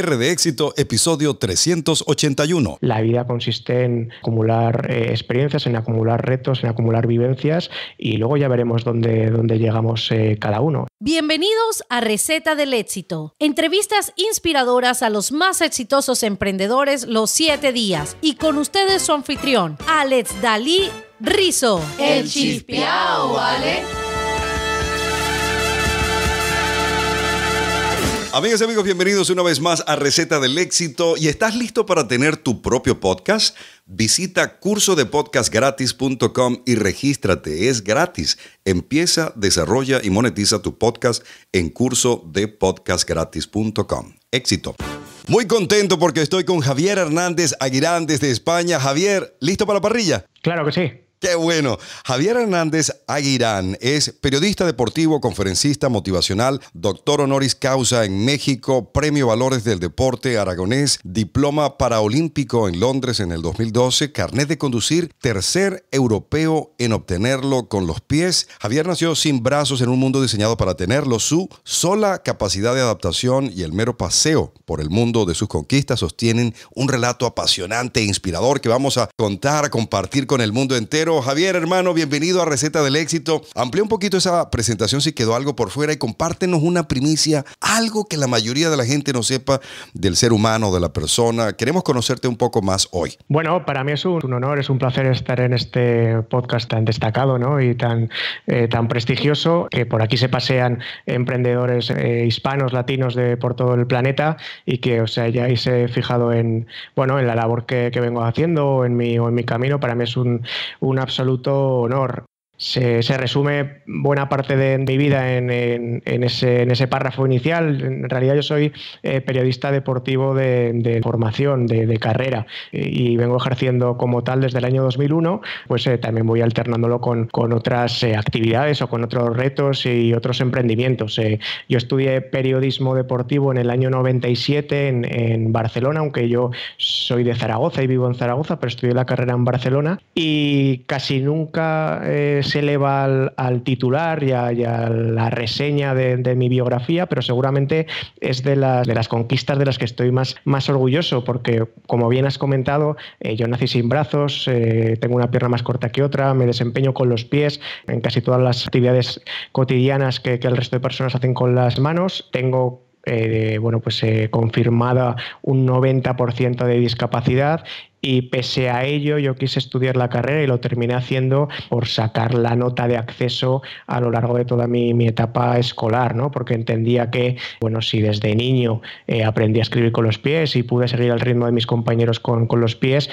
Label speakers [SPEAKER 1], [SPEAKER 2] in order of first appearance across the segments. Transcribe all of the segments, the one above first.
[SPEAKER 1] R de Éxito, episodio 381.
[SPEAKER 2] La vida consiste en acumular eh, experiencias, en acumular retos, en acumular vivencias y luego ya veremos dónde, dónde llegamos eh, cada uno.
[SPEAKER 1] Bienvenidos a Receta del Éxito. Entrevistas inspiradoras a los más exitosos emprendedores los siete días. Y con ustedes su anfitrión, Alex Dalí Rizo. El chispeao, Alex. Amigas y amigos, bienvenidos una vez más a Receta del Éxito. ¿Y estás listo para tener tu propio podcast? Visita cursodepodcastgratis.com y regístrate. Es gratis. Empieza, desarrolla y monetiza tu podcast en cursodepodcastgratis.com. Éxito. Muy contento porque estoy con Javier Hernández Aguirán desde España. Javier, ¿listo para la parrilla? Claro que sí. Qué bueno. Javier Hernández Aguirán es periodista deportivo, conferencista motivacional, doctor honoris causa en México, premio Valores del Deporte Aragonés, diploma paraolímpico en Londres en el 2012, carnet de conducir, tercer europeo en obtenerlo con los pies. Javier nació sin brazos en un mundo diseñado para tenerlo. Su sola capacidad de adaptación y el mero paseo por el mundo de sus conquistas sostienen un relato apasionante e inspirador que vamos a contar, compartir con el mundo entero Javier, hermano, bienvenido a Receta del Éxito. Amplía un poquito esa presentación si quedó algo por fuera y compártenos una primicia, algo que la mayoría de la gente no sepa del ser humano, de la persona. Queremos conocerte un poco más hoy.
[SPEAKER 2] Bueno, para mí es un, honor, es un placer estar en este podcast tan destacado y tan, eh, tan prestigioso, que por aquí se pasean emprendedores eh, hispanos, latinos de por todo el planeta y que os sea, hayáis eh, fijado en, bueno, en la labor que, vengo haciendo o en mi, en mi camino. Para mí es un absoluto honor se, resume buena parte de, mi vida en, ese, párrafo inicial. En realidad yo soy eh, periodista deportivo de, formación, de, carrera, y vengo ejerciendo como tal desde el año 2001, pues eh, también voy alternándolo con, otras eh, actividades o con otros retos y otros emprendimientos. yo estudié periodismo deportivo en el año 97 en, Barcelona, aunque yo soy de Zaragoza y vivo en Zaragoza, pero estudié la carrera en Barcelona y casi nunca se eleva al, titular y a, la reseña de, mi biografía, pero seguramente es de las, de las conquistas de las que estoy más, más orgulloso, porque como bien has comentado, eh, yo nací sin brazos, eh, tengo una pierna más corta que otra, me desempeño con los pies en casi todas las actividades cotidianas que, que el resto de personas hacen con las manos, tengo eh, bueno, pues eh, confirmada un 90% de discapacidad y pese a ello yo quise estudiar la carrera y lo terminé haciendo por sacar la nota de acceso a lo largo de toda mi, etapa escolar, ¿no? porque entendía que, bueno, si desde niño eh, aprendí a escribir con los pies y pude seguir el ritmo de mis compañeros con, los pies,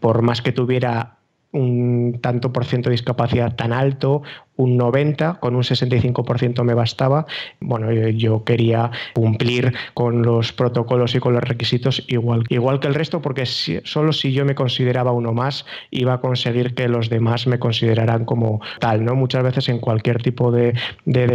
[SPEAKER 2] por más que tuviera un tanto por ciento de discapacidad tan alto un 90, con un 65% me bastaba. Bueno, yo, quería cumplir con los protocolos y con los requisitos igual, igual que el resto, porque solo si yo me consideraba uno más, iba a conseguir que los demás me consideraran como tal. ¿no? Muchas veces en cualquier tipo de,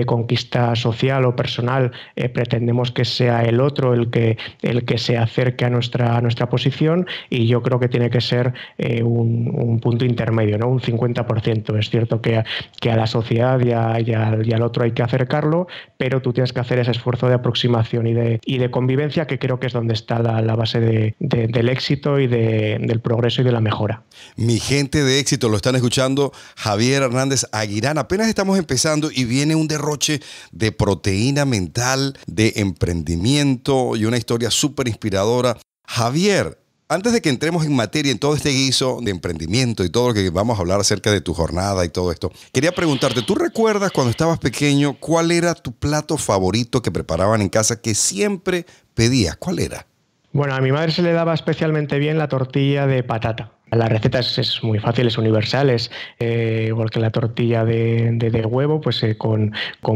[SPEAKER 2] conquista social o personal eh, pretendemos que sea el otro el que, el que se acerque a nuestra, nuestra posición y yo creo que tiene que ser eh, un, punto intermedio, ¿no? un 50%. Es cierto que, que a las sociedad y, al, otro hay que acercarlo, pero tú tienes que hacer ese esfuerzo de aproximación y de, convivencia que creo que es donde está la, base del éxito y del progreso y de la mejora. Mi gente de éxito, lo están escuchando Javier Hernández
[SPEAKER 1] Aguirán. Apenas estamos empezando y viene un derroche de proteína mental, de emprendimiento y una historia súper inspiradora. Javier, antes de que entremos en materia, en todo este guiso de emprendimiento y todo lo que vamos a hablar acerca de tu jornada y todo esto, quería preguntarte, ¿tú recuerdas cuando estabas pequeño cuál era tu plato favorito que preparaban en casa que siempre pedías? ¿Cuál era?
[SPEAKER 2] Bueno, a mi madre se le daba especialmente bien la tortilla de patata. Las recetas es, muy fácil, es universal, es eh, la tortilla de, de, huevo, pues eh, con,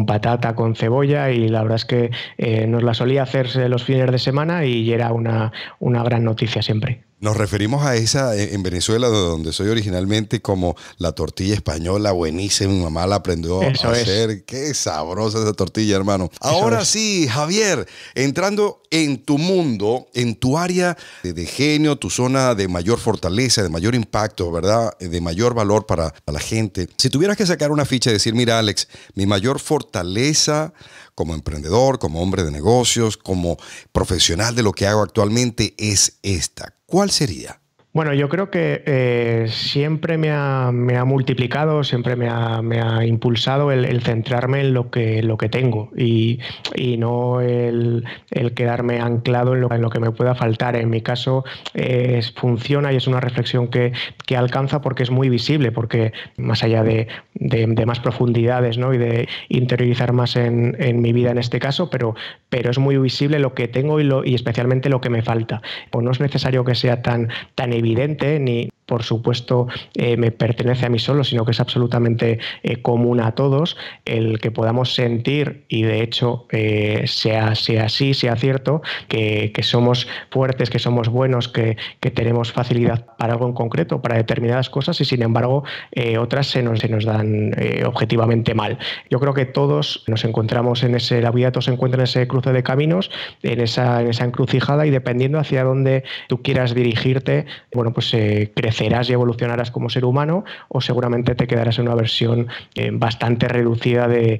[SPEAKER 2] patata, con cebolla y la verdad es que eh, nos la solía hacerse los fines de semana y era una, una gran noticia siempre.
[SPEAKER 1] Nos referimos a esa eh, en Venezuela, de donde soy originalmente, como la tortilla española, buenísima. Mi mamá la aprendió a hacer. Qué sabrosa esa tortilla, hermano. Ahora sí, Javier, entrando en tu mundo, en tu área de, genio, tu zona de mayor fortaleza, de mayor impacto, ¿verdad? Eh, de mayor valor para, para la gente. Si tuvieras que sacar una ficha y decir, mira, Alex, mi mayor fortaleza como emprendedor, como hombre de negocios, como profesional de lo que hago actualmente es esta.
[SPEAKER 2] ¿Cuál sería? Bueno, yo creo que eh, siempre me ha, multiplicado, siempre me ha, impulsado el, centrarme en lo que, lo que tengo y, no el, quedarme anclado en lo, que me pueda faltar. En mi caso funciona y es una reflexión que, alcanza porque es muy visible, porque más allá de, más profundidades y de interiorizar más en, mi vida en este caso, pero, es muy visible lo que tengo y, lo, y especialmente lo que me falta. Pues no es necesario que sea tan, tan evidente ni, por supuesto, eh, me pertenece a mí solo, sino que es absolutamente eh, común a todos, el que podamos sentir, y de hecho eh, sea, sea, así, sea cierto, que, somos fuertes, que somos buenos, que, tenemos facilidad para algo en concreto, para determinadas cosas, y sin embargo otras se nos, se nos dan objetivamente mal. Yo creo que todos nos encontramos en ese, la vida todos se encuentra en ese cruce de caminos, en esa, esa encrucijada, y dependiendo hacia dónde tú quieras dirigirte, bueno, pues crece crecerás y evolucionarás como ser humano o seguramente te quedarás en una versión eh, bastante reducida de,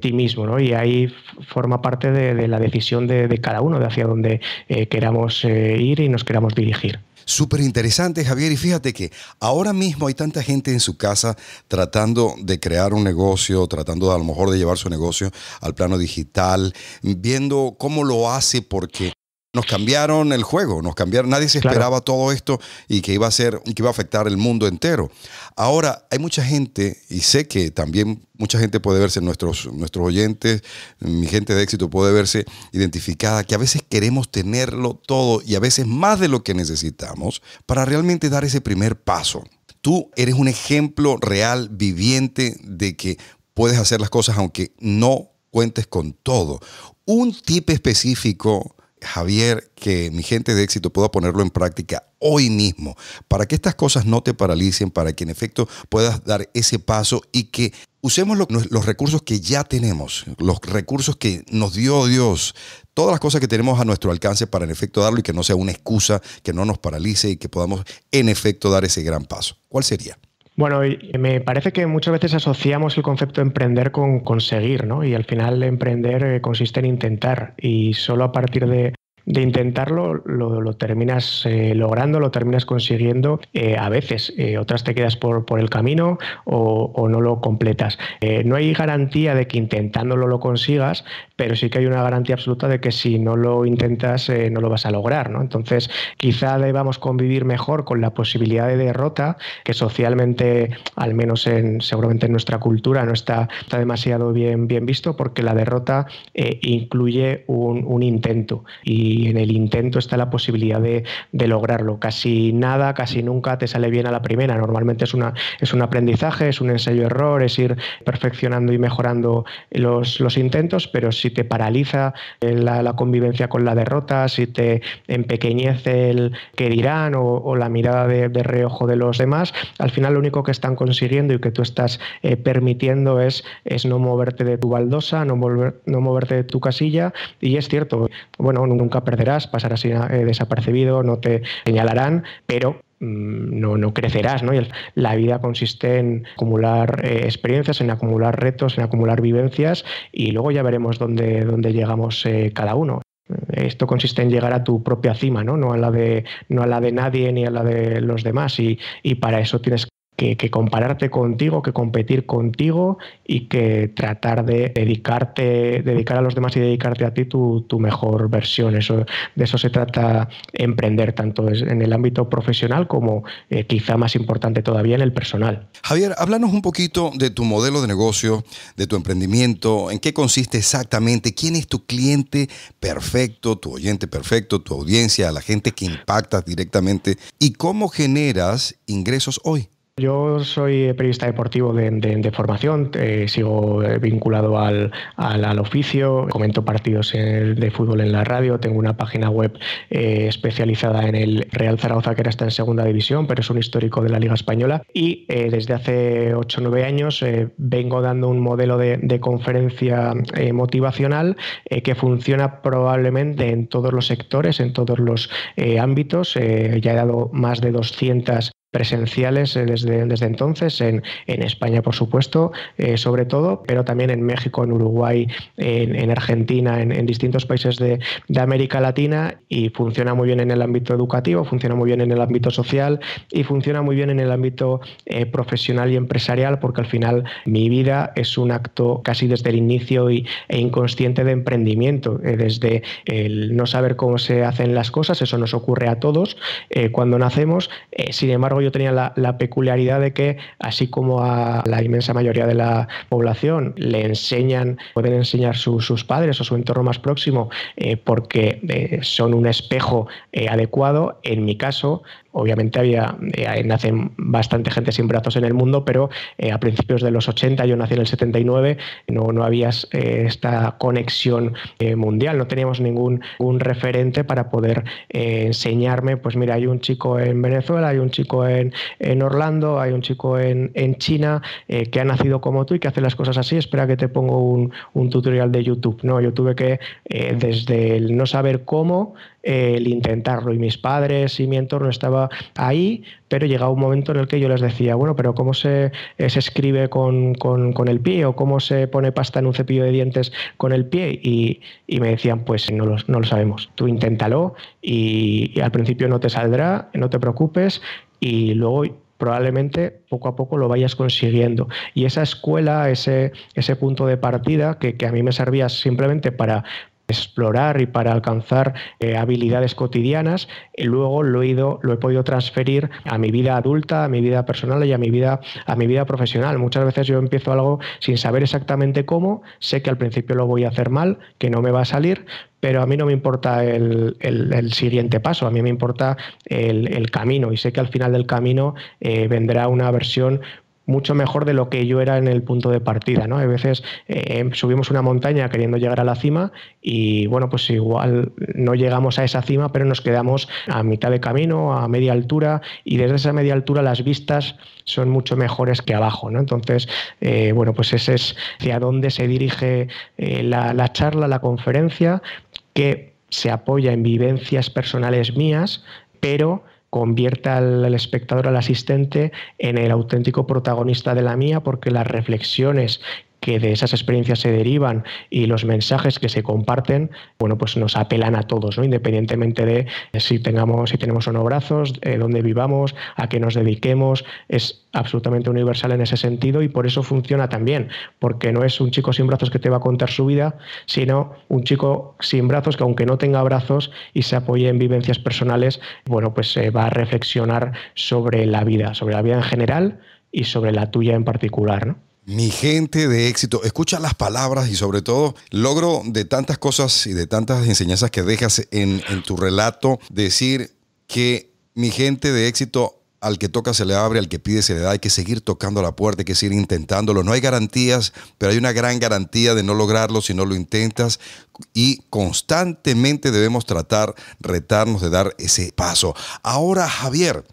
[SPEAKER 2] ti mismo, ¿no? Y ahí forma parte de, la decisión de, cada uno, de hacia dónde eh, queramos eh, ir y nos queramos dirigir.
[SPEAKER 1] Súper interesante,
[SPEAKER 2] Javier. Y fíjate que ahora
[SPEAKER 1] mismo hay tanta gente en su casa tratando de crear un negocio, tratando a lo mejor de llevar su negocio al plano digital, viendo cómo lo hace, porque nos cambiaron el juego, nos cambiaron, nadie se esperaba todo esto y que iba a ser, que iba a afectar el mundo entero. Ahora, hay mucha gente, y sé que también mucha gente puede verse, nuestros, nuestros oyentes, mi gente de éxito puede verse identificada, que a veces queremos tenerlo todo y a veces más de lo que necesitamos para realmente dar ese primer paso. Tú eres un ejemplo real, viviente, de que puedes hacer las cosas aunque no cuentes con todo. Un tip específico Javier, que mi gente de éxito pueda ponerlo en práctica hoy mismo, para que estas cosas no te paralicen, para que en efecto puedas dar ese paso y que usemos los recursos que ya tenemos, los recursos que nos dio Dios, todas las cosas que tenemos a nuestro alcance para en efecto darlo y que no sea una excusa, que no nos paralice y que podamos en efecto dar ese gran paso.
[SPEAKER 2] ¿Cuál sería? Bueno, me parece que muchas veces asociamos el concepto de emprender con conseguir, ¿no? Y al final emprender eh, consiste en intentar y solo a partir de de intentarlo, lo, terminas eh, logrando, lo terminas consiguiendo. Eh, a veces, eh, otras te quedas por, el camino o, no lo completas. no hay garantía de que intentándolo lo consigas, pero sí que hay una garantía absoluta de que si no lo intentas, no lo vas a lograr. ¿no? Entonces, quizá debamos convivir mejor con la posibilidad de derrota, que socialmente, al menos en, seguramente en nuestra cultura, no está, está demasiado bien, bien visto, porque la derrota incluye un, un intento. Y en el intento está la posibilidad de, lograrlo. Casi nada, casi nunca te sale bien a la primera. Normalmente es, una, es un aprendizaje, es un ensayo-error, es ir perfeccionando y mejorando los, los intentos, pero si te paraliza la, convivencia con la derrota, si te empequeñece el que dirán o, la mirada de, reojo de los demás, al final lo único que están consiguiendo y que tú estás eh, permitiendo es, es no moverte de tu baldosa, no, volver, no moverte de tu casilla. Y es cierto, bueno, nunca perderás, pasarás eh, desapercibido, no te señalarán, pero mm, no, crecerás, ¿no? la vida consiste en acumular eh, experiencias, en acumular retos, en acumular vivencias y luego ya veremos dónde, dónde llegamos eh, cada uno. Esto consiste en llegar a tu propia cima, ¿no? a la de, no a la de nadie ni a la de los demás y, para eso tienes que, compararte contigo, que competir contigo y que tratar de dedicarte, dedicar a los demás y dedicarte a ti tu, mejor versión. Eso, de eso se trata emprender, tanto en el ámbito profesional como eh, quizá más importante todavía en el personal.
[SPEAKER 1] Javier, háblanos un poquito de tu modelo de negocio, de tu emprendimiento, en qué consiste exactamente, quién es tu cliente perfecto, tu oyente perfecto, tu audiencia, la gente que impactas directamente y cómo generas ingresos hoy.
[SPEAKER 2] Yo soy eh, periodista deportivo de, formación, eh, sigo eh, vinculado al, al, oficio, comento partidos de fútbol en la radio, tengo una página web especializada en el Real Zaragoza, que ahora está en segunda división, pero es un histórico de la Liga Española. Y desde hace 8 o 9 años vengo dando un modelo de, de conferencia motivacional que funciona probablemente en todos los sectores, en todos los ámbitos. ya he dado más de 200 presenciales eh, desde, entonces, en, en España por supuesto, eh, sobre todo, pero también en México, en Uruguay, en, Argentina, en, distintos países de, de, América Latina y funciona muy bien en el ámbito educativo, funciona muy bien en el ámbito social y funciona muy bien en el ámbito eh, profesional y empresarial porque al final mi vida es un acto casi desde el inicio y, e inconsciente de emprendimiento, desde el no saber cómo se hacen las cosas, eso nos ocurre a todos cuando nacemos, sin embargo, yo tenía la, peculiaridad de que, así como a la inmensa mayoría de la población le enseñan, pueden enseñar sus padres o su entorno más próximo eh, porque eh, son un espejo eh, adecuado, en mi caso obviamente había, eh, nacen bastante gente sin brazos en el mundo, pero eh, a principios de los 80, yo nací en el 79, no, no había eh, esta conexión mundial, no teníamos ningún un referente para poder enseñarme, pues mira, hay un chico en Venezuela, hay un chico en, en Orlando, hay un chico en, en China que ha nacido como tú y que hace las cosas así, espera que te pongo un, un tutorial de YouTube. No, yo tuve que desde el no saber cómo el intentarlo. Y mis padres y mi entorno estaba ahí, pero llegaba un momento en el que yo les decía, bueno, pero ¿cómo se, eh, escribe con, el pie? ¿O cómo se pone pasta en un cepillo de dientes con el pie? Y, me decían, pues no lo, no lo sabemos, tú inténtalo y, y al principio no te saldrá, no te preocupes. Y luego probablemente poco a poco lo vayas consiguiendo. Y esa escuela, ese, ese punto de partida que, que, a mí me servía simplemente para, explorar y para alcanzar eh, habilidades cotidianas, y eh, luego lo he, ido, lo he podido transferir a mi vida adulta, a mi vida personal y a mi vida, a mi vida profesional. Muchas veces yo empiezo algo sin saber exactamente cómo, sé que al principio lo voy a hacer mal, que no me va a salir, pero a mí no me importa el, siguiente paso, a mí me importa el, camino y sé que al final del camino eh, vendrá una versión mucho mejor de lo que yo era en el punto de partida. ¿no? A veces eh, subimos una montaña queriendo llegar a la cima y bueno, pues igual no llegamos a esa cima, pero nos quedamos a mitad de camino, a media altura y desde esa media altura las vistas son mucho mejores que abajo. ¿no? Entonces, eh, bueno, pues ese es hacia dónde se dirige eh, la charla, la conferencia, que se apoya en vivencias personales mías, pero convierta al, al, espectador, al asistente, en el auténtico protagonista de la mía, porque las reflexiones que de esas experiencias se derivan y los mensajes que se comparten, bueno, pues nos apelan a todos, ¿no? independientemente de si tengamos, si tenemos o no brazos, eh, dónde vivamos, a qué nos dediquemos, es absolutamente universal en ese sentido y por eso funciona también, porque no es un chico sin brazos que te va a contar su vida, sino un chico sin brazos que aunque no tenga brazos y se apoye en vivencias personales, bueno, pues se va a reflexionar sobre la vida, sobre la vida en general y sobre la tuya en particular, ¿no?
[SPEAKER 1] Mi gente de éxito, escucha las palabras y sobre todo logro de tantas cosas y de tantas enseñanzas que dejas en, tu relato, decir que mi gente de éxito al que toca se le abre, al que pide se le da, hay que seguir tocando la puerta, hay que seguir intentándolo. No hay garantías, pero hay una gran garantía de no lograrlo si no lo intentas y constantemente debemos tratar, retarnos de dar ese paso. Ahora, Javier,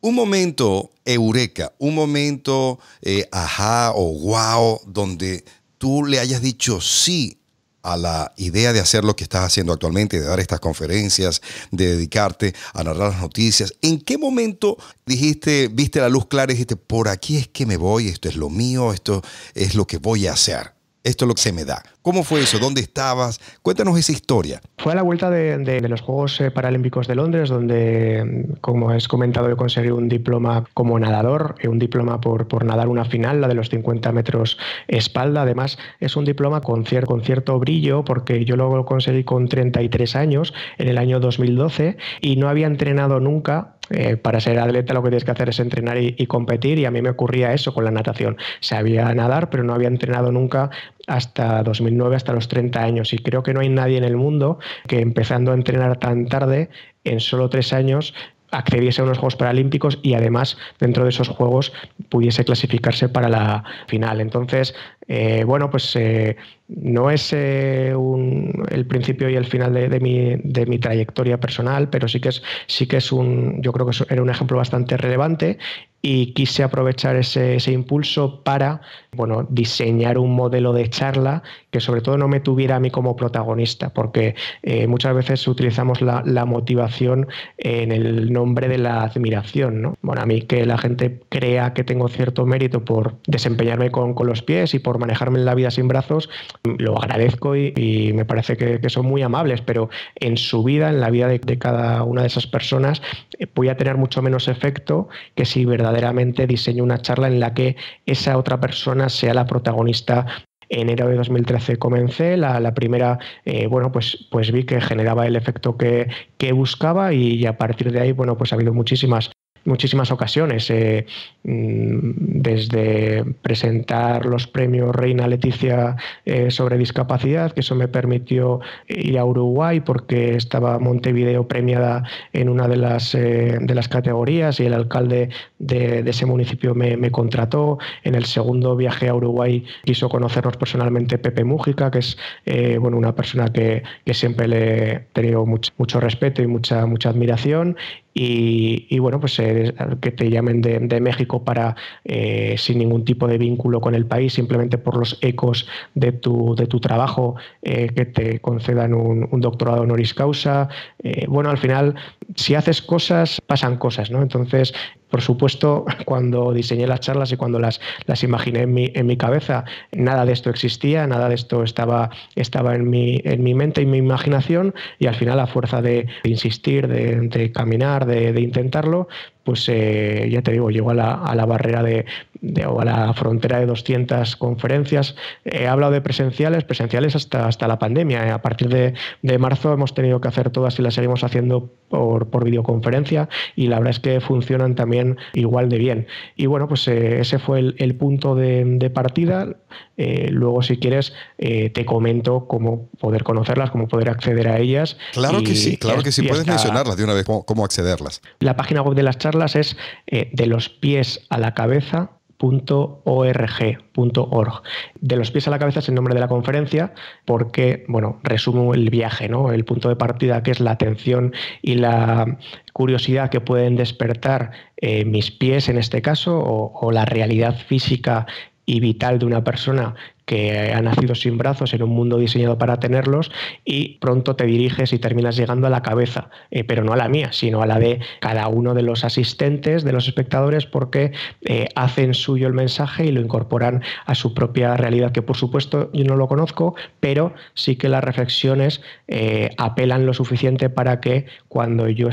[SPEAKER 1] un momento eureka, un momento eh, ajá o wow, donde tú le hayas dicho sí a la idea de hacer lo que estás haciendo actualmente, de dar estas conferencias, de dedicarte a narrar las noticias. ¿En qué momento dijiste, viste la luz clara y dijiste, por aquí es que me voy, esto es lo mío, esto es lo que voy a hacer, esto es lo que se me da? ¿Cómo fue eso? ¿Dónde estabas? Cuéntanos esa historia.
[SPEAKER 2] Fue a la vuelta de, los Juegos eh, Paralímpicos de Londres, donde, mm, como has comentado, yo conseguí un diploma como nadador, eh, un diploma por, por nadar una final, la de los 50 metros espalda. Además, es un diploma con, con cierto brillo, porque yo lo conseguí con 33 años, en el año 2012, y no había entrenado nunca eh, para ser atleta lo que tienes que hacer es entrenar y, competir y a mí me ocurría eso con la natación. Sabía nadar, pero no había entrenado nunca hasta 2009 hasta los 30 años y creo que no hay nadie en el mundo que empezando a entrenar tan tarde, en solo tres años, accediese a unos Juegos Paralímpicos y además dentro de esos Juegos pudiese clasificarse para la final. Entonces, eh, bueno, pues eh, no es eh, el principio y el final de, de, mi, de, mi, trayectoria personal, pero sí que es, sí que es un, yo creo que era un ejemplo bastante relevante y quise aprovechar ese, impulso para bueno, diseñar un modelo de charla que sobre todo no me tuviera a mí como protagonista, porque eh, muchas veces utilizamos la, motivación en el nombre de la admiración. Bueno, a mí que la gente crea que tengo cierto mérito por desempeñarme con, los pies y por manejarme en la vida sin brazos, lo agradezco y, me parece que, son muy amables, pero en su vida, en la vida de, cada una de esas personas, eh, voy a tener mucho menos efecto que si verdad verdaderamente diseño una charla en la que esa otra persona sea la protagonista enero de 2013 comencé, la, primera, eh, bueno, pues, pues vi que generaba el efecto que, buscaba y, a partir de ahí, bueno, pues ha habido muchísimas muchísimas ocasiones, eh, mm, desde presentar los premios Reina Leticia eh, sobre discapacidad, que eso me permitió ir a Uruguay porque estaba Montevideo premiada en una de las, de las categorías y el alcalde de, ese municipio me, contrató. En el segundo viaje a Uruguay quiso conocernos personalmente Pepe Mújica, que es eh, bueno, una persona que, siempre le he tenido mucho, respeto y mucha, mucha admiración. Y, bueno, pues eh, que te llamen de, México para eh, sin ningún tipo de vínculo con el país, simplemente por los ecos de tu, de tu trabajo, que te concedan un, un doctorado honoris causa. bueno, al final, si haces cosas, pasan cosas, ¿no? Entonces, por supuesto, cuando diseñé las charlas y cuando las, las imaginé en mi, en mi cabeza, nada de esto existía, nada de esto estaba, estaba en, mi, en mi mente y mi imaginación y al final a fuerza de insistir, de, de caminar, de, de intentarlo, pues eh, ya te digo, llegó a la, a la barrera de, o a la frontera de 200 conferencias. Eh, he hablado de presenciales, presenciales hasta, hasta la pandemia. Eh, a partir de, de marzo hemos tenido que hacer todas y las seguimos haciendo por, por videoconferencia y la verdad es que funcionan también igual de bien. Y bueno, pues ese fue el, punto de, partida. luego, si quieres, te comento cómo poder conocerlas, cómo poder acceder a ellas. Claro que sí, claro que sí. Puedes mencionarlas
[SPEAKER 1] de una vez, cómo, cómo accederlas.
[SPEAKER 2] La página web de las charlas es eh, de los pies a la cabeza .org. De los pies a la cabeza es el nombre de la conferencia porque, bueno, resumo el viaje, ¿no? El punto de partida que es la atención y la curiosidad que pueden despertar eh, mis pies en este caso o, o la realidad física y vital de una persona que ha nacido sin brazos en un mundo diseñado para tenerlos y pronto te diriges y terminas llegando a la cabeza, eh, pero no a la mía, sino a la de cada uno de los asistentes, de los espectadores, porque eh, hacen suyo el mensaje y lo incorporan a su propia realidad, que por supuesto yo no lo conozco, pero sí que las reflexiones eh, apelan lo suficiente para que cuando yo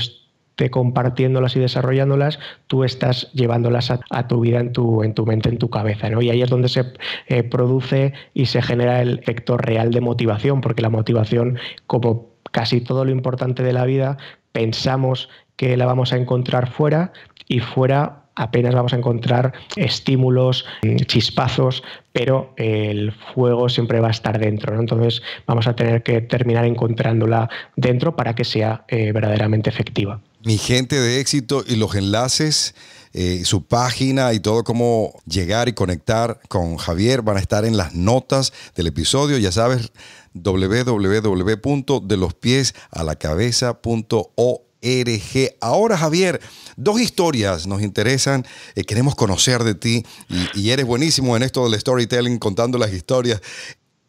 [SPEAKER 2] compartiéndolas y desarrollándolas, tú estás llevándolas a, tu vida, en tu, en tu mente, en tu cabeza. Y ahí es donde se eh, produce y se genera el efecto real de motivación, porque la motivación, como casi todo lo importante de la vida, pensamos que la vamos a encontrar fuera y fuera apenas vamos a encontrar estímulos, mm, chispazos, pero el fuego siempre va a estar dentro. Entonces vamos a tener que terminar encontrándola dentro para que sea eh, verdaderamente efectiva
[SPEAKER 1] mi gente de éxito y los enlaces, eh, su página y todo cómo llegar y conectar con Javier van a estar en las notas del episodio. Ya sabes, www.delospiesalaCabeza.org. Ahora, Javier, dos historias nos interesan, eh, queremos conocer de ti y, y eres buenísimo en esto del storytelling, contando las historias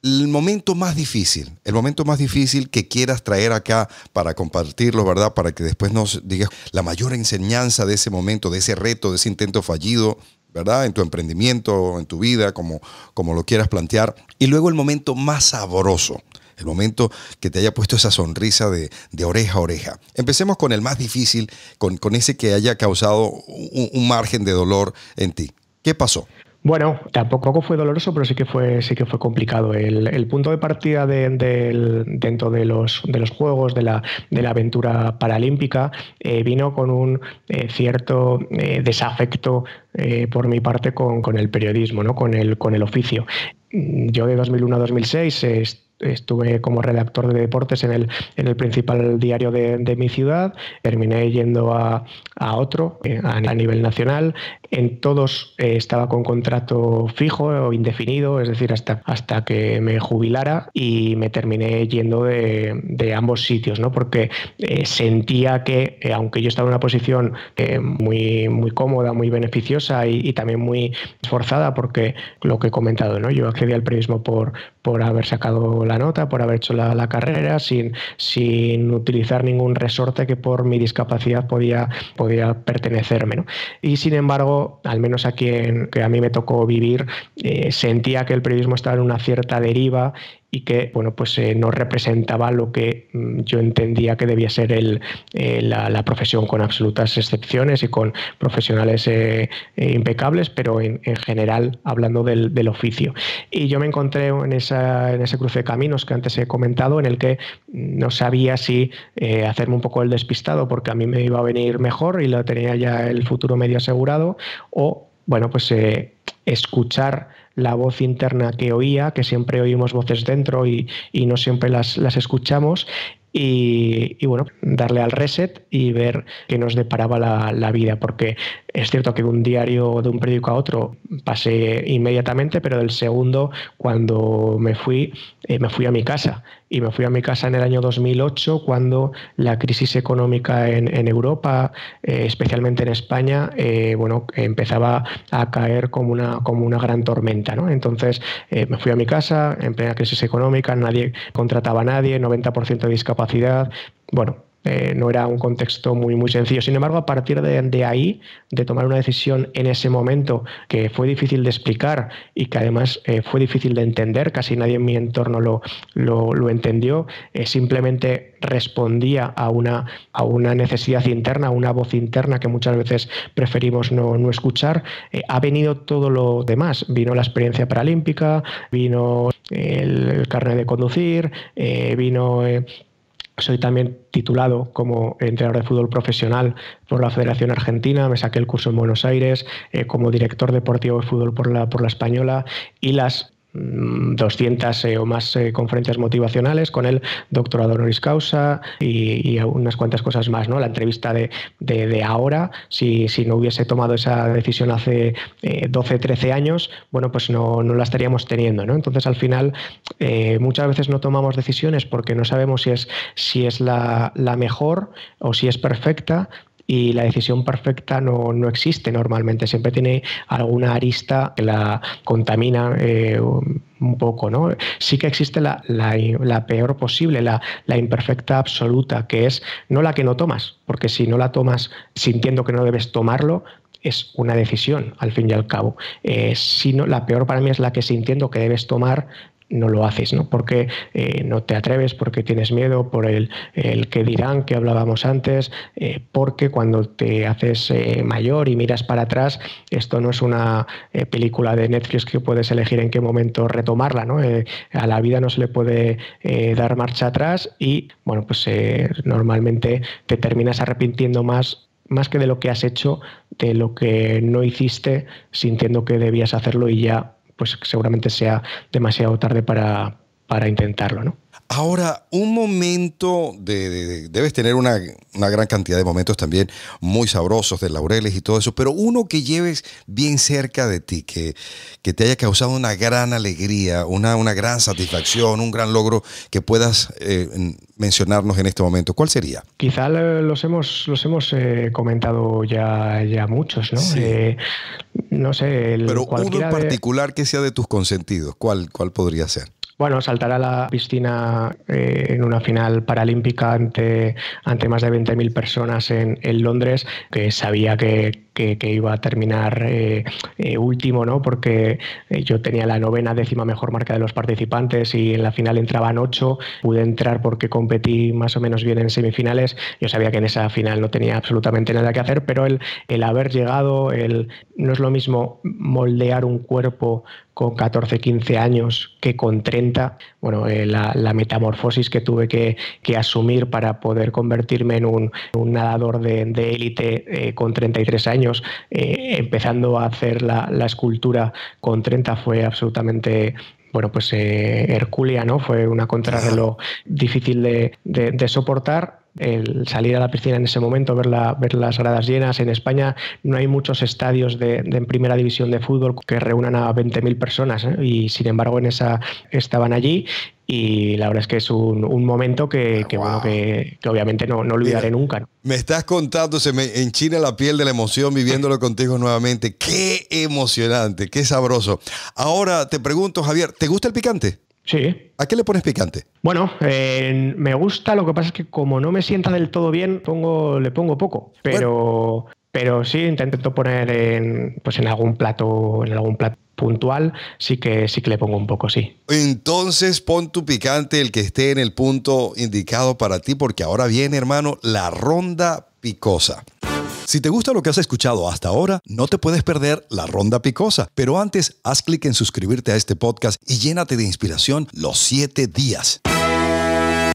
[SPEAKER 1] el momento más difícil, el momento más difícil que quieras traer acá para compartirlo, ¿verdad? Para que después nos digas la mayor enseñanza de ese momento, de ese reto, de ese intento fallido, ¿verdad? En tu emprendimiento, en tu vida, como, como lo quieras plantear. Y luego el momento más sabroso, el momento que te haya puesto esa sonrisa de, oreja a oreja. Empecemos con el más difícil, con, ese que haya causado un margen de dolor en ti. ¿Qué pasó?
[SPEAKER 2] Bueno, tampoco fue doloroso, pero sí que fue, sí que fue complicado. El, punto de partida dentro de los, Juegos, de la, aventura paralímpica, eh, vino con un eh, cierto eh, desafecto por mi parte con, el periodismo, ¿no? con, el, con el oficio. Yo de 2001 a 2006 estuve como redactor de deportes en el, en el principal diario de, mi ciudad, terminé yendo a, otro a, nivel nacional, en todos eh, estaba con contrato fijo o indefinido, es decir, hasta, hasta que me jubilara y me terminé yendo de, ambos sitios, ¿no? Porque eh, sentía que, eh, aunque yo estaba en una posición muy, muy cómoda, muy beneficiosa y, también muy esforzada, porque lo que he comentado, ¿no? Yo accedí al periodismo por, por haber sacado la nota, por haber hecho la, carrera, sin, sin utilizar ningún resorte que por mi discapacidad podía, podía pertenecerme, ¿no? Y sin embargo, al menos aquí quien que a mí me tocó vivir, eh, sentía que el periodismo estaba en una cierta deriva y que bueno, pues, eh, no representaba lo que mm, yo entendía que debía ser eh, la, profesión, con absolutas excepciones y con profesionales eh, impecables, pero en, general hablando del, oficio. Y yo me encontré en, esa, en ese cruce de caminos que antes he comentado, en el que no sabía si hacerme un poco el despistado porque a mí me iba a venir mejor y lo tenía ya el futuro medio asegurado, o bueno, pues escuchar la voz interna que oía, que siempre oímos voces dentro y, no siempre las, escuchamos, y, bueno, darle al reset y ver qué nos deparaba la, vida, porque es cierto que un diario de un periódico a otro pasé inmediatamente, pero del segundo, cuando me fui, eh, me fui a mi casa y me fui a mi casa en el año 2008 cuando la crisis económica en, Europa, eh, especialmente en España, eh, bueno, empezaba a caer como una, como una gran tormenta. Entonces eh, me fui a mi casa en plena crisis económica, nadie contrataba a nadie, 90% de discapacidad. Bueno, eh, no era un contexto muy, muy sencillo. Sin embargo, a partir de, ahí, de tomar una decisión en ese momento que fue difícil de explicar y que además eh, fue difícil de entender, casi nadie en mi entorno lo, lo, entendió, eh, simplemente respondía a una, a una necesidad interna, a una voz interna que muchas veces preferimos no, escuchar, ha venido todo lo demás. Vino la experiencia paralímpica, vino el, carnet de conducir, vino soy también titulado como entrenador de fútbol profesional por la Federación Argentina, me saqué el curso en Buenos Aires, eh, como director deportivo de fútbol por la, por la Española y las 200 mm, eh, o más eh, conferencias motivacionales, con el doctorado honoris causa y, unas cuantas cosas más, ¿no? La entrevista de, de, ahora, si, no hubiese tomado esa decisión hace 12, eh, 13 años, bueno, pues no, la estaríamos teniendo, ¿no? Entonces, al final, muchas veces no tomamos decisiones porque no sabemos si es, si es la, la mejor o si es perfecta, y la decisión perfecta no, existe normalmente, siempre tiene alguna arista que la contamina. Eh, un poco, ¿no? Sí que existe la, peor posible, la, imperfecta absoluta, que es no la que no tomas, porque si no la tomas sintiendo que no debes tomarlo, es una decisión, al fin y al cabo. Eh, sino, la peor para mí es la que sintiendo que debes tomar, no lo haces, ¿no? Porque eh, no te atreves, porque tienes miedo, por el, que dirán que hablábamos antes, eh, porque cuando te haces eh, mayor y miras para atrás, esto no es una película de Netflix que puedes elegir en qué momento retomarla, ¿no? a la vida no se le puede dar marcha atrás y, bueno, pues normalmente te terminas arrepintiendo más más que de lo que has hecho, de lo que no hiciste, sintiendo que debías hacerlo y ya pues seguramente sea demasiado tarde para, para intentarlo, ¿no?
[SPEAKER 1] Ahora, un momento de, debes tener una, una, gran cantidad de momentos también muy sabrosos de laureles y todo eso, pero uno que lleves bien cerca de ti, que, que te haya causado una gran alegría, una, una gran satisfacción, un gran logro que puedas eh, mencionarnos en este momento, ¿cuál sería?
[SPEAKER 2] Quizá los hemos, los hemos eh, comentado ya, ya muchos, ¿no? Eh, no sé, el, pero uno en particular
[SPEAKER 1] que sea de tus consentidos, ¿cuál, cuál podría ser?
[SPEAKER 2] Bueno, saltar a la piscina eh, en una final paralímpica ante, ante más de 20.000 personas en, en Londres, que sabía que, que, iba a terminar eh, eh, último, ¿no? Porque eh, yo tenía la novena décima mejor marca de los participantes y en la final entraban ocho. Pude entrar porque competí más o menos bien en semifinales. Yo sabía que en esa final no tenía absolutamente nada que hacer, pero el, el haber llegado, el no es lo mismo moldear un cuerpo con 14, 15 años que con 30, bueno, la, metamorfosis que tuve que, asumir para poder convertirme en un, nadador de élite con 33 años eh, empezando a hacer la, escultura con 30 fue absolutamente... Bueno, pues eh, ¿no? Fue una contrarreloj difícil de soportar, el salir a la piscina en ese momento, ver, ver las gradas llenas. En España no hay muchos estadios de, primera división de fútbol que reúnan a 20.000 personas ¿eh? y sin embargo en esa estaban allí y la verdad es que es un, momento que, que, obviamente no, no olvidaré nunca.
[SPEAKER 1] Me estás contando, se me enchina la piel de la emoción viviéndolo contigo nuevamente. Qué emocionante, qué sabroso. Ahora te pregunto, Javier, ¿te gusta el picante? Sí. ¿A qué le
[SPEAKER 2] pones picante? Bueno, eh, me gusta, lo que pasa es que como no me sienta del todo bien, le pongo poco. Pero, pero sí, intento poner en, pues en algún plato, en algún plato puntual, sí que sí que le pongo un poco, sí.
[SPEAKER 1] Entonces pon tu picante el que esté en el punto indicado para ti, porque ahora viene, hermano, la ronda picosa. Si te gusta lo que has escuchado hasta ahora, no te puedes perder la ronda picosa, pero antes haz clic en suscribirte a este podcast y llénate de inspiración los 7 días.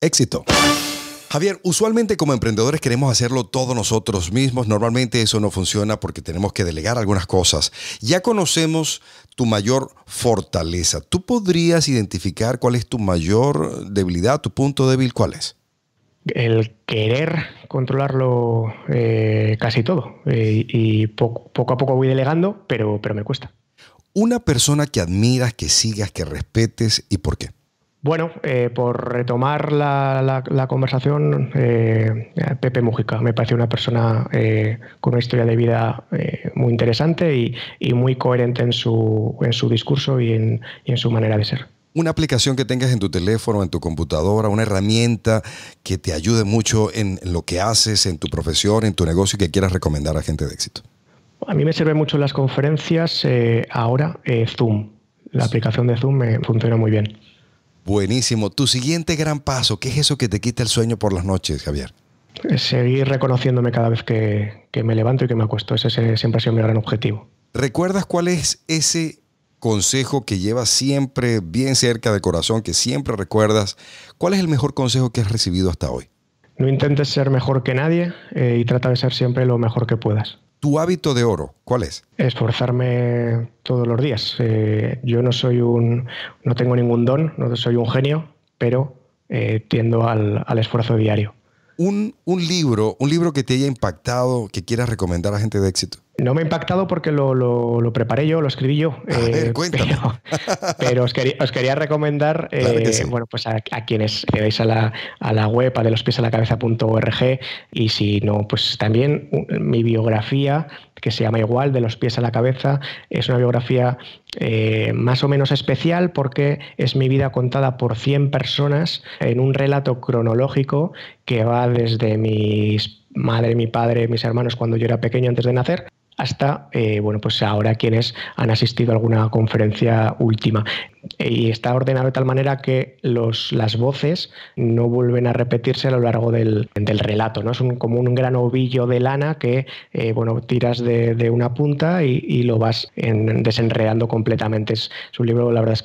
[SPEAKER 1] éxito. Javier, usualmente como emprendedores queremos hacerlo todos nosotros mismos. Normalmente eso no funciona porque tenemos que delegar algunas cosas. Ya conocemos tu mayor fortaleza. ¿Tú podrías identificar cuál es tu mayor debilidad, tu punto débil? ¿Cuál es?
[SPEAKER 2] El querer controlarlo eh, casi todo. Eh, y poco, poco, a poco voy delegando, pero, pero me cuesta. Una persona que admiras, que sigas, que respetes y por qué. Bueno, eh, por retomar la, conversación, eh, Pepe Mujica me parece una persona eh, con una historia de vida muy interesante y, muy coherente en su, discurso y en, su manera de ser
[SPEAKER 1] una aplicación que tengas en tu teléfono, en tu computadora, una herramienta que te ayude mucho en lo que haces, en tu profesión, en tu negocio y que quieras recomendar a gente de éxito.
[SPEAKER 2] A mí me sirve mucho las conferencias ahora Zoom. La aplicación de Zoom me funciona muy bien.
[SPEAKER 1] Buenísimo. Tu siguiente gran paso, ¿qué es eso que te quita el sueño por las noches, Javier?
[SPEAKER 2] Seguir reconociéndome cada vez que, me levanto y que me acuesto. Ese siempre ha sido mi gran objetivo. ¿Recuerdas
[SPEAKER 1] cuál es ese consejo que llevas siempre bien cerca de corazón, que siempre recuerdas? ¿Cuál es el mejor consejo que has recibido hasta hoy?
[SPEAKER 2] No intentes ser mejor que nadie eh, y trata de ser siempre lo mejor que puedas.
[SPEAKER 1] ¿Tu hábito de oro cuál es?
[SPEAKER 2] Esforzarme todos los días. Eh, yo no soy un, no tengo ningún don, no soy un genio, pero eh, tiendo al, al esfuerzo diario un, libro, un libro que te haya impactado, que quieras recomendar a gente de éxito. No me ha impactado porque lo, preparé yo, lo escribí yo. Eh, pero, os, quería, recomendar, eh, pues a, quienes le a a la, web, a de los pies a la cabeza.org, y si no, pues también mi biografía, que se llama igual, de los pies a la cabeza, es una biografía eh, más o menos especial porque es mi vida contada por 100 personas en un relato cronológico que va desde mi madre, mi padre, mis hermanos cuando yo era pequeño antes de nacer, hasta eh, bueno, pues ahora quienes han asistido a alguna conferencia última. Y está ordenado de tal manera que los, las voces no vuelven a repetirse a lo largo del, relato. ¿no? Es como un gran ovillo de lana que eh, bueno, tiras de, una punta y, lo vas desenredando completamente. Es, un libro, la verdad es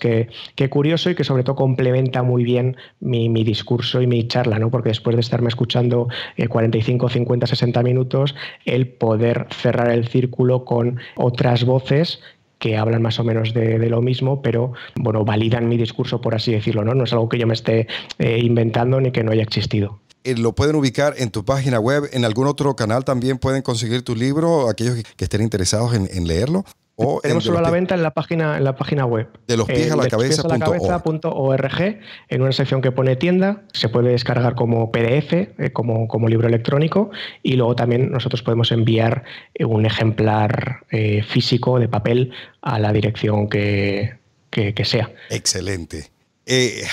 [SPEAKER 2] que, curioso y que sobre todo complementa muy bien mi, discurso y mi charla, ¿no? porque después de estarme escuchando 45, 50, 60 minutos, el poder cerrar el círculo círculo con otras voces que hablan más o menos de, lo mismo, pero bueno, validan mi discurso, por así decirlo, ¿no? No es algo que yo me esté eh, inventando ni que no haya existido.
[SPEAKER 1] Eh, ¿Lo pueden ubicar en tu página web? ¿En algún otro canal también pueden conseguir tu libro? Aquellos que estén interesados en leerlo. Tenemos solo la
[SPEAKER 2] venta en la página, en la página web. De los pies a la cabeza. en una sección que pone tienda, se puede descargar como PDF, eh, como, como libro electrónico, y luego también nosotros podemos enviar eh, un ejemplar eh, físico de papel a la dirección que sea.
[SPEAKER 1] Excelente.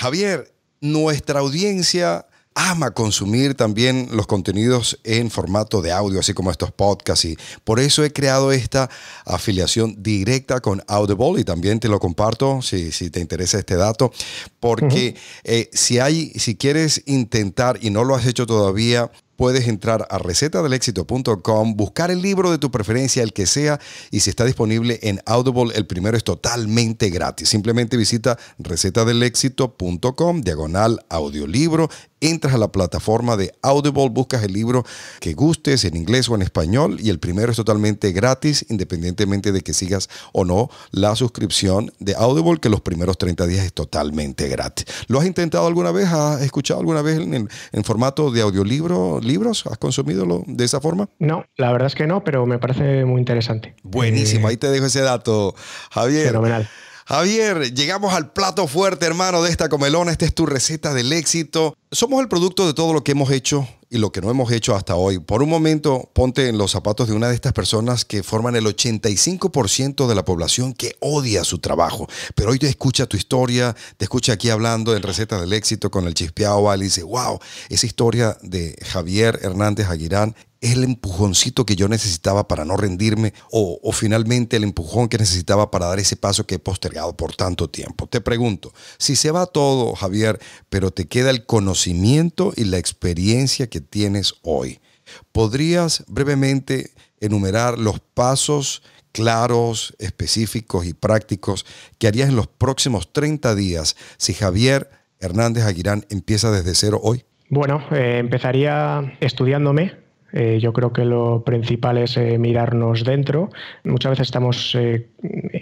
[SPEAKER 1] Javier, nuestra audiencia ama consumir también los contenidos en formato de audio, así como estos podcasts. Y por eso he creado esta afiliación directa con Audible y también te lo comparto si, te interesa este dato, porque eh, si, hay, si quieres intentar y no lo has hecho todavía, puedes entrar a recetadelexito.com, buscar el libro de tu preferencia, el que sea, y si está disponible en Audible, el primero es totalmente gratis. Simplemente visita recetadelexito.com, diagonal audiolibro, entras a la plataforma de Audible, buscas el libro que gustes en inglés o en español y el primero es totalmente gratis independientemente de que sigas o no la suscripción de Audible que los primeros 30 días es totalmente gratis. ¿Lo has intentado alguna vez? ¿Has escuchado alguna vez en, formato de audiolibro libros? ¿Has consumido de esa
[SPEAKER 2] forma? No, la verdad es que no, pero me parece muy interesante.
[SPEAKER 1] Buenísimo, eh, ahí te dejo ese dato, Javier. Fenomenal. Javier, llegamos al plato fuerte, hermano, de esta comelona. Esta es tu receta del éxito somos el producto de todo lo que hemos hecho y lo que no hemos hecho hasta hoy. Por un momento, ponte en los zapatos de una de estas personas que forman el 85% de la población que odia su trabajo. Pero hoy te escucha tu historia, te escucha aquí hablando en Recetas del Éxito con el Chispeado y dice, wow, esa historia de Javier Hernández Aguirán es el empujoncito que yo necesitaba para no rendirme o, o, finalmente el empujón que necesitaba para dar ese paso que he postergado por tanto tiempo. Te pregunto, si se va todo, Javier, pero te queda el conocimiento, y la experiencia que tienes hoy. ¿Podrías brevemente enumerar los pasos claros, específicos y prácticos que harías en los próximos 30 días si Javier Hernández Aguirán empieza desde cero hoy?
[SPEAKER 2] Bueno, eh, empezaría estudiándome, eh, yo creo que lo principal es eh, mirarnos dentro. Muchas veces estamos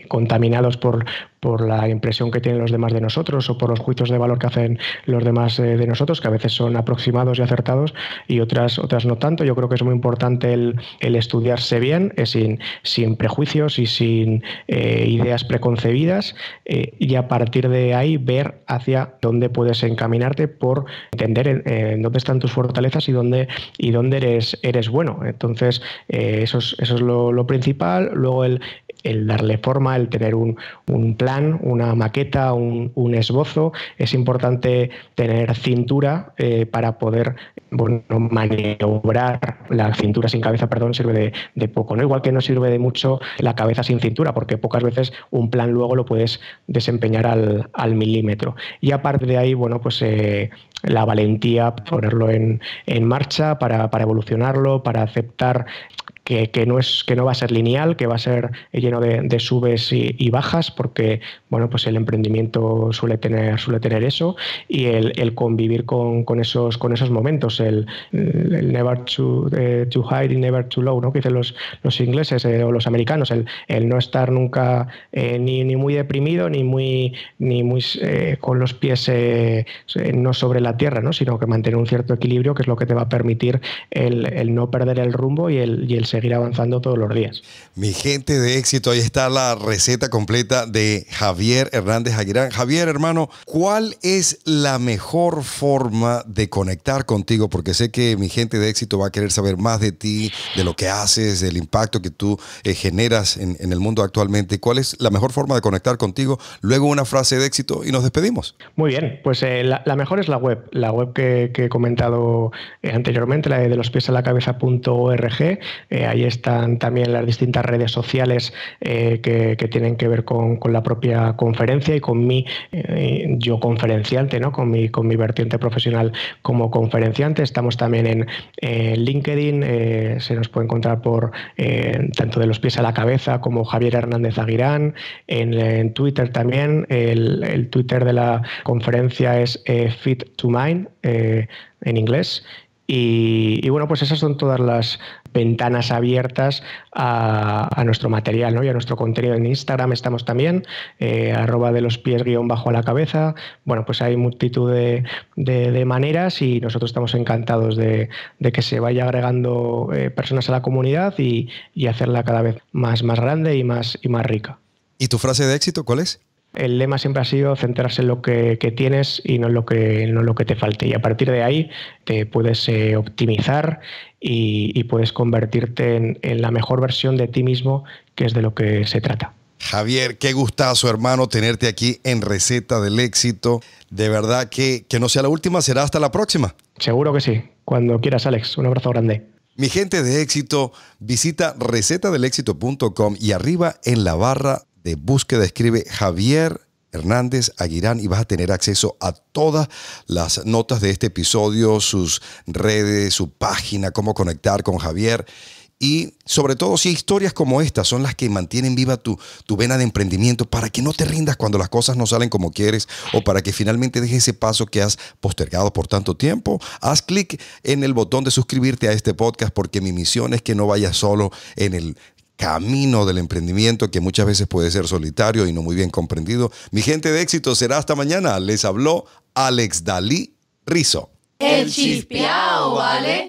[SPEAKER 2] contaminados por, por la impresión que tienen los demás de nosotros o por los juicios de valor que hacen los demás eh, de nosotros, que a veces son aproximados y acertados y otras, otras no tanto. Yo creo que es muy importante el, estudiarse bien, eh, sin, sin prejuicios y sin eh, ideas preconcebidas y a partir de ahí ver hacia dónde puedes encaminarte por entender en, dónde están tus fortalezas y dónde, y dónde eres, eres bueno. Entonces, eso es, eso es lo, lo principal. Luego el, el darle forma, el tener un, plan, una maqueta, un, esbozo. Es importante tener cintura eh, para poder bueno, maniobrar. La cintura sin cabeza, perdón, sirve de, poco, ¿no? Igual que no sirve de mucho la cabeza sin cintura, porque pocas veces un plan luego lo puedes desempeñar al, milímetro. Y aparte de ahí, bueno, pues eh, la valentía, ponerlo en, marcha para, para evolucionarlo, para aceptar que, no es, que no va a ser lineal, que va a ser lleno de, subes y, bajas, porque bueno, pues el emprendimiento suele tener, suele tener eso, y el, convivir con, esos, con esos momentos, el, never too, eh, high never too low, ¿no? que dicen los, los ingleses eh, o los americanos, el, el no estar nunca eh, ni, ni, muy deprimido, ni muy, ni muy con los pies no sobre la tierra, ¿no? sino que mantener un cierto equilibrio, que es lo que te va a permitir el, el no perder el rumbo y el, y el seguir avanzando todos los días.
[SPEAKER 1] Mi gente de éxito, ahí está la receta completa de Javier Hernández Aguirán. Javier, hermano, ¿cuál es la mejor forma de conectar contigo? Porque sé que mi gente de éxito va a querer saber más de ti, de lo que haces, del impacto que tú eh, generas en, el mundo actualmente. ¿Cuál es la mejor forma de conectar contigo? Luego una frase de éxito y nos despedimos.
[SPEAKER 2] Muy bien, pues eh, la, mejor es la web, la web que, he comentado eh, anteriormente, la de, los pies a la cabeza.org ahí están también las distintas redes sociales eh, que, tienen que ver con, la propia conferencia y con mi eh, yo conferenciante, ¿no? con, mi, con mi vertiente profesional como conferenciante. Estamos también en eh, LinkedIn, se nos puede encontrar por tanto de los pies a la cabeza como Javier Hernández Aguirán, en, Twitter también. El, Twitter de la conferencia es Fit to Mind en inglés. y, bueno, pues esas son todas las, ventanas abiertas a, nuestro material y a nuestro contenido. En Instagram estamos también, eh, arroba de los pies guión bajo la cabeza. Bueno, pues hay multitud de, maneras y nosotros estamos encantados de, que se vaya agregando eh, personas a la comunidad y, hacerla cada vez más, más grande y más, y más rica. ¿Y tu frase de éxito cuál es? el lema siempre ha sido centrarse en lo que, tienes y no en lo que, no lo que te falte. Y a partir de ahí te puedes eh, optimizar y, puedes convertirte en, la mejor versión de ti mismo, que es de lo que se trata.
[SPEAKER 1] Javier, qué gustazo, hermano, tenerte aquí en Receta del Éxito. De verdad que, que no sea
[SPEAKER 2] la última, será hasta la próxima. Seguro que sí. Cuando quieras, Alex. Un abrazo grande. Mi gente de
[SPEAKER 1] éxito, visita recetadelexito.com y arriba en la barra de búsqueda escribe Javier Hernández Aguirán y vas a tener acceso a todas las notas de este episodio, sus redes, su página, cómo conectar con Javier. Y sobre todo si historias como estas son las que mantienen viva tu, tu vena de emprendimiento para que no te rindas cuando las cosas no salen como quieres o para que finalmente dejes ese paso que has postergado por tanto tiempo, haz clic en el botón de suscribirte a este podcast porque mi misión es que no vayas solo en el camino del emprendimiento que muchas veces puede ser solitario y no muy bien comprendido. Mi gente de éxito será hasta mañana. Les habló Alex Dalí Rizo. El ¿vale?